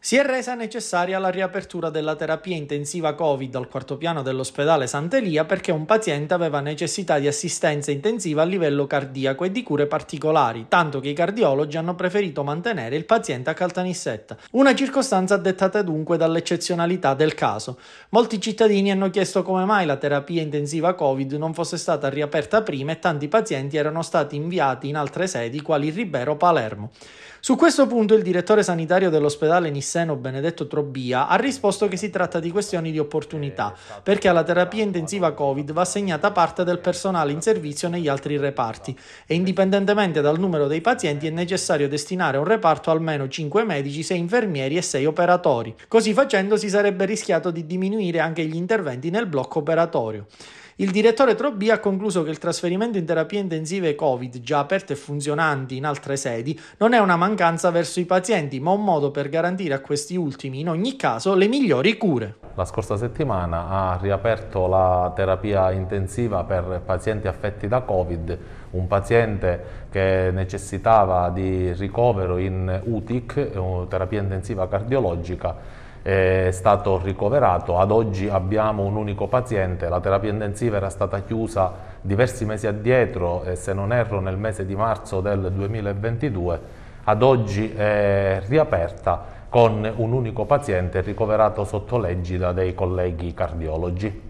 Si è resa necessaria la riapertura della terapia intensiva Covid al quarto piano dell'ospedale Sant'Elia perché un paziente aveva necessità di assistenza intensiva a livello cardiaco e di cure particolari, tanto che i cardiologi hanno preferito mantenere il paziente a Caltanissetta. Una circostanza dettata dunque dall'eccezionalità del caso. Molti cittadini hanno chiesto come mai la terapia intensiva Covid non fosse stata riaperta prima e tanti pazienti erano stati inviati in altre sedi quali Ribero Palermo. Su questo punto il direttore sanitario dell'ospedale Nissani Messeno Benedetto Trobbia ha risposto che si tratta di questioni di opportunità, eh, esatto. perché alla terapia intensiva Covid va assegnata parte del personale in servizio negli altri reparti e indipendentemente dal numero dei pazienti è necessario destinare a un reparto almeno 5 medici, 6 infermieri e 6 operatori. Così facendo si sarebbe rischiato di diminuire anche gli interventi nel blocco operatorio. Il direttore Trobbi ha concluso che il trasferimento in terapie intensive Covid, già aperte e funzionanti in altre sedi, non è una mancanza verso i pazienti, ma un modo per garantire a questi ultimi, in ogni caso, le migliori cure. La scorsa settimana ha riaperto la terapia intensiva per pazienti affetti da Covid, un paziente che necessitava di ricovero in UTIC, eh, terapia intensiva cardiologica, è stato ricoverato. Ad oggi abbiamo un unico paziente, la terapia intensiva era stata chiusa diversi mesi addietro, se non erro nel mese di marzo del 2022, ad oggi è riaperta con un unico paziente ricoverato sotto legge dei colleghi cardiologi.